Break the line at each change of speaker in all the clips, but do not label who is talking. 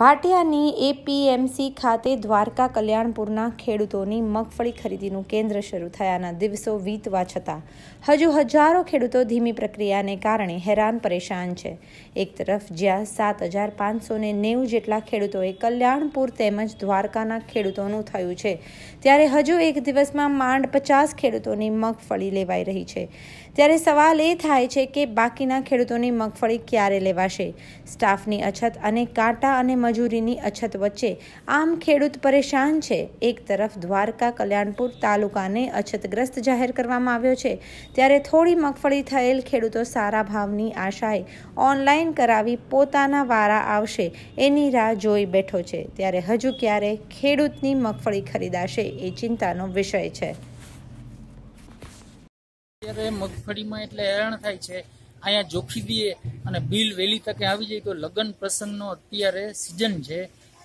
ભાટિયાની APMC ખાતે દ્વારકા કલ્યાણપુરના ખેડૂતોની મગફળી ખરીદીનું કેન્દ્ર શરૂ થયાના દિવસો વીતવા છતાં હજુ હજારો ખેડૂતો ધીમી પ્રક્રિયાને કારણે હેરાન પરેશાન છે એક તરફ જ્યાં સાત હજાર પાંચસો ને નેવું જેટલા ખેડૂતોએ કલ્યાણપુર તેમજ દ્વારકાના ખેડૂતોનું થયું છે ત્યારે હજુ એક દિવસમાં માંડ પચાસ ખેડૂતોની મગફળી લેવાઈ રહી છે ત્યારે સવાલ એ થાય છે કે બાકીના ખેડૂતોની મગફળી ક્યારે લેવાશે સ્ટાફની અછત અને કાંટા અને મજૂરીની અછત વચ્ચે આમ ખેડૂત પરેશાન છે એક તરફ દ્વારકા કલ્યાણપુર તાલુકાને અછતગ્રસ્ત જાહેર કરવામાં આવ્યો છે ત્યારે થોડી મગફળી થયેલ ખેડૂતો સારા ભાવની આશાએ ઓનલાઈન કરાવી પોતાના વારા આવશે એની રાહ જોઈ બેઠો છે ત્યારે હજુ ક્યારે ખેડૂતની મગફળી ખરીદાશે એ ચિંતાનો વિષય છે
અત્યારે મગફળીમાં એટલે હેરાન થાય છે અહીંયા જોખી દઈએ અને બિલ વહેલી તકે આવી જાય તો લગ્ન પ્રસંગનો અત્યારે સિઝન છે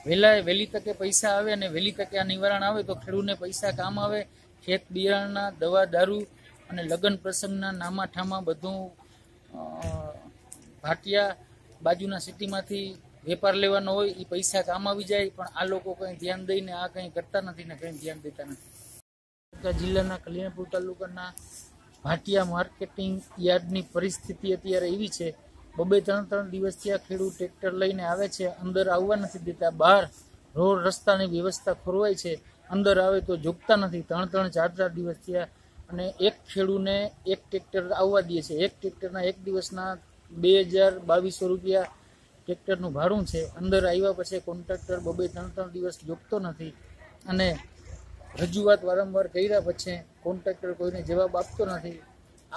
વહેલા વહેલી તકે પૈસા આવે અને વહેલી તકે આ નિવારણ આવે તો ખેડૂતને પૈસા કામ આવે ખેત બિયારણના દવા દારૂ અને લગ્ન પ્રસંગના નામા ઠામા બધું ભાટિયા બાજુના સિટીમાંથી વેપાર લેવાનો હોય એ પૈસા કામ આવી જાય પણ આ લોકો કંઈ ધ્યાન દઈને આ કંઈ કરતા નથી ને કંઈ ધ્યાન દેતા નથી જિલ્લાના કલ્યાણપુર તાલુકાના ભાટિયા માર્કેટિંગ યાર્ડની પરિસ્થિતિ અત્યારે એવી છે બબે ત્રણ ત્રણ દિવસથી આ ખેડૂત ટ્રેક્ટર લઈને આવે છે અંદર આવવા નથી દેતા બહાર રોડ રસ્તાની વ્યવસ્થા ખોરવાય છે અંદર આવે તો ઝૂકતા નથી ત્રણ ત્રણ ચાર ચાર દિવસથી આ અને એક ખેડૂને એક ટ્રેક્ટર આવવા દે છે એક ટ્રેક્ટરના એક દિવસના બે હજાર બાવીસો રૂપિયા ટ્રેક્ટરનું ભાડું છે અંદર આવ્યા પછી કોન્ટ્રાક્ટર બબે ત્રણ ત્રણ દિવસ જોગતો નથી અને રજૂઆત વારંવાર કર્યા પછી કોન્ટ્રાક્ટર કોઈને જવાબ આપતો નથી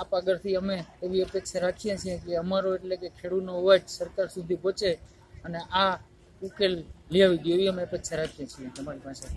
આપ આગળથી અમે એવી અપેક્ષા રાખીએ છીએ કે અમારો એટલે કે ખેડૂતનો અવાજ સરકાર સુધી પહોંચે અને આ ઉકેલ લઈ આવી ગયો એવી અમે અપેક્ષા રાખીએ છીએ તમારી પાસે